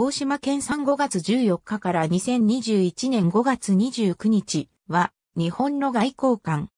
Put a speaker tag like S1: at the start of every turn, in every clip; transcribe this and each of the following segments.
S1: 大島県産5月14日から2021年5月29日は、日本の外交官。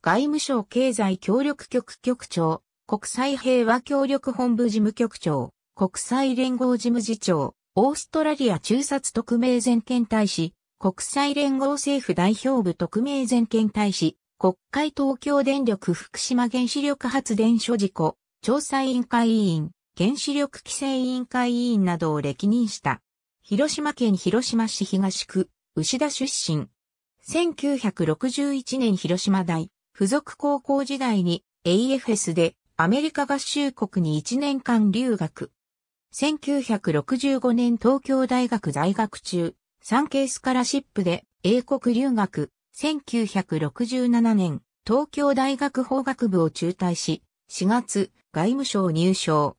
S1: 外務省経済協力局局長、国際平和協力本部事務局長、国際連合事務次長、オーストラリア中殺特命全権大使、国際連合政府代表部特命全権大使、国会東京電力福島原子力発電所事故、調査委員会委員。原子力規制委員会委員などを歴任した。広島県広島市東区、牛田出身。1961年広島大附属高校時代に AFS でアメリカ合衆国に1年間留学。1965年東京大学在学中、ケースカラシップで英国留学。1967年、東京大学法学部を中退し、4月、外務省入省。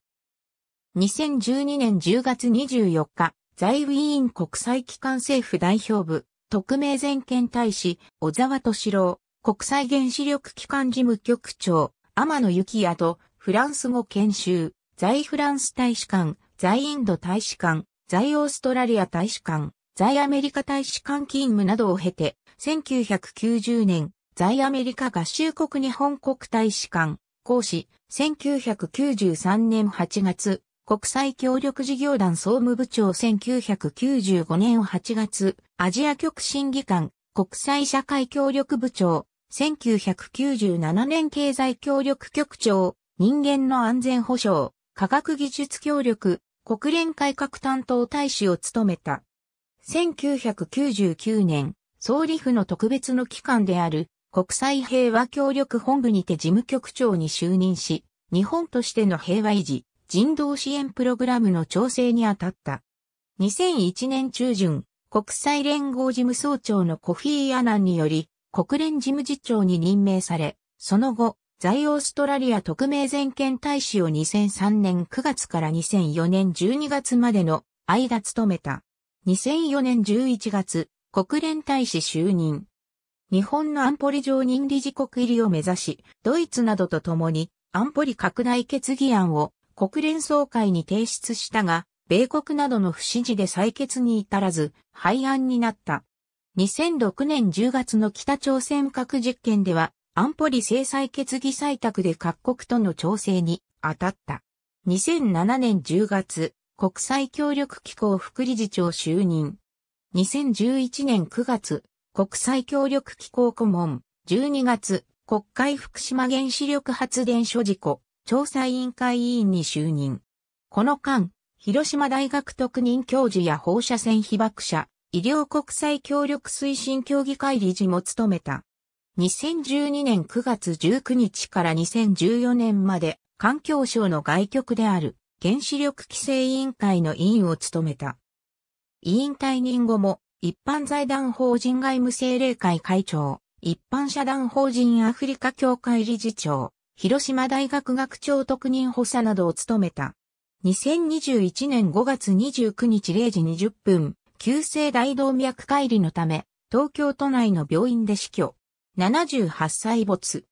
S1: 2012年10月24日、在ウィーン国際機関政府代表部、特命全権大使、小沢敏郎、国際原子力機関事務局長、天野幸也と、フランス語研修、在フランス大使館、在インド大使館、在オーストラリア大使館、在アメリカ大使館勤務などを経て、1990年、在アメリカ合衆国日本国大使館、講師、1993年8月、国際協力事業団総務部長1995年8月、アジア局審議官、国際社会協力部長、1997年経済協力局長、人間の安全保障、科学技術協力、国連改革担当大使を務めた。1999年、総理府の特別の機関である国際平和協力本部にて事務局長に就任し、日本としての平和維持、人道支援プログラムの調整に当たった。2001年中旬、国際連合事務総長のコフィー・アナンにより、国連事務次長に任命され、その後、在オーストラリア特命全権大使を2003年9月から2004年12月までの間務めた。2004年11月、国連大使就任。日本の安保理常任理事国入りを目指し、ドイツなどと共に安保理拡大決議案を国連総会に提出したが、米国などの不支持で採決に至らず、廃案になった。2006年10月の北朝鮮核実験では、安保理制裁決議採択で各国との調整に当たった。2007年10月、国際協力機構副理事長就任。2011年9月、国際協力機構顧問。12月、国会福島原子力発電所事故。調査委員会委員に就任。この間、広島大学特任教授や放射線被爆者、医療国際協力推進協議会理事も務めた。2012年9月19日から2014年まで環境省の外局である原子力規制委員会の委員を務めた。委員退任後も一般財団法人外務政令会会長、一般社団法人アフリカ協会理事長、広島大学学長特任補佐などを務めた。2021年5月29日0時20分、急性大動脈解離のため、東京都内の病院で死去。78歳没。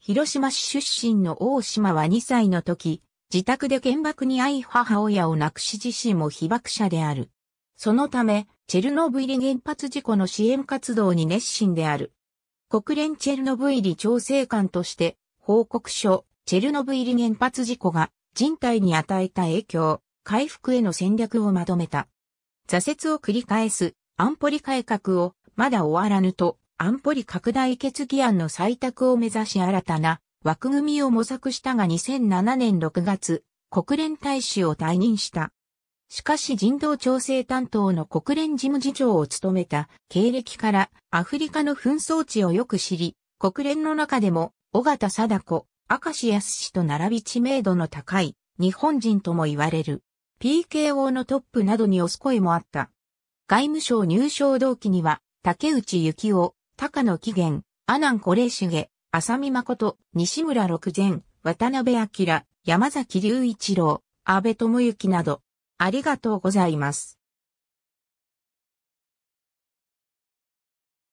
S1: 広島市出身の大島は2歳の時、自宅で原爆に遭い母親を亡くし自身も被爆者である。そのため、チェルノブイリ原発事故の支援活動に熱心である。国連チェルノブイリ調整官として報告書、チェルノブイリ原発事故が人体に与えた影響、回復への戦略をまとめた。挫折を繰り返す安保理改革をまだ終わらぬと安保理拡大決議案の採択を目指し新たな枠組みを模索したが2007年6月、国連大使を退任した。しかし人道調整担当の国連事務次長を務めた経歴からアフリカの紛争地をよく知り、国連の中でも小形貞子、明石康と並び知名度の高い日本人とも言われる PKO のトップなどに押す声もあった。外務省入省同期には竹内幸雄、高野紀元、阿南惟重、浅見誠、西村六前、渡辺明、山崎隆一郎、安倍智之など、ありがとうございます。